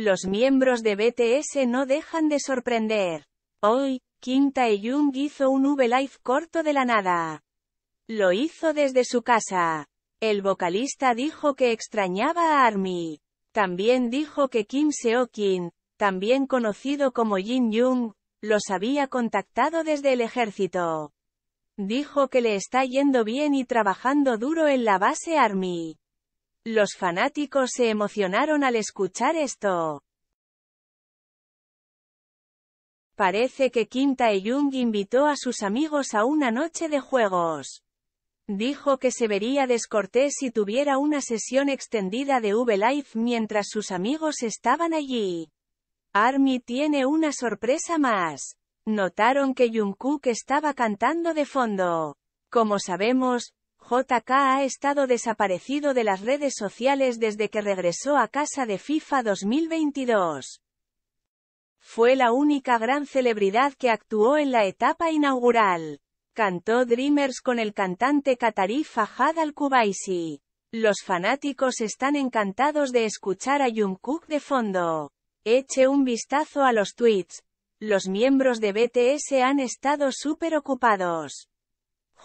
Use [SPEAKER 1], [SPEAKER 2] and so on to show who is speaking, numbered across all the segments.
[SPEAKER 1] Los miembros de BTS no dejan de sorprender. Hoy, Kim Tae-jung hizo un V-Live corto de la nada. Lo hizo desde su casa. El vocalista dijo que extrañaba a ARMY. También dijo que Kim seo también conocido como Jin Jung, los había contactado desde el ejército. Dijo que le está yendo bien y trabajando duro en la base ARMY. Los fanáticos se emocionaron al escuchar esto. Parece que Kim Tae-jung invitó a sus amigos a una noche de juegos. Dijo que se vería descortés si tuviera una sesión extendida de v mientras sus amigos estaban allí. Army tiene una sorpresa más. Notaron que Jungkook estaba cantando de fondo. Como sabemos, JK ha estado desaparecido de las redes sociales desde que regresó a casa de FIFA 2022. Fue la única gran celebridad que actuó en la etapa inaugural. Cantó Dreamers con el cantante catarí Fahad Al-Kubaisi. Los fanáticos están encantados de escuchar a Jungkook de fondo. Eche un vistazo a los tweets. Los miembros de BTS han estado súper ocupados.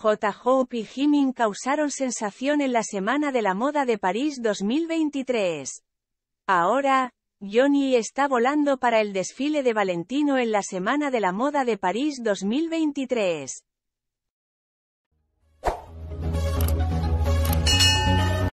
[SPEAKER 1] J. Hope y Jimin causaron sensación en la Semana de la Moda de París 2023. Ahora, Johnny está volando para el desfile de Valentino en la Semana de la Moda de París 2023.